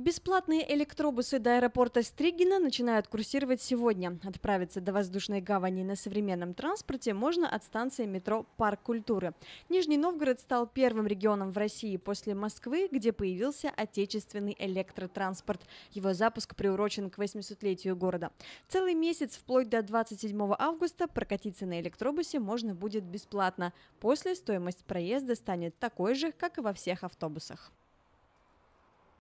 Бесплатные электробусы до аэропорта Стригина начинают курсировать сегодня. Отправиться до воздушной гавани на современном транспорте можно от станции метро «Парк культуры». Нижний Новгород стал первым регионом в России после Москвы, где появился отечественный электротранспорт. Его запуск приурочен к 80 летию города. Целый месяц, вплоть до 27 августа, прокатиться на электробусе можно будет бесплатно. После стоимость проезда станет такой же, как и во всех автобусах.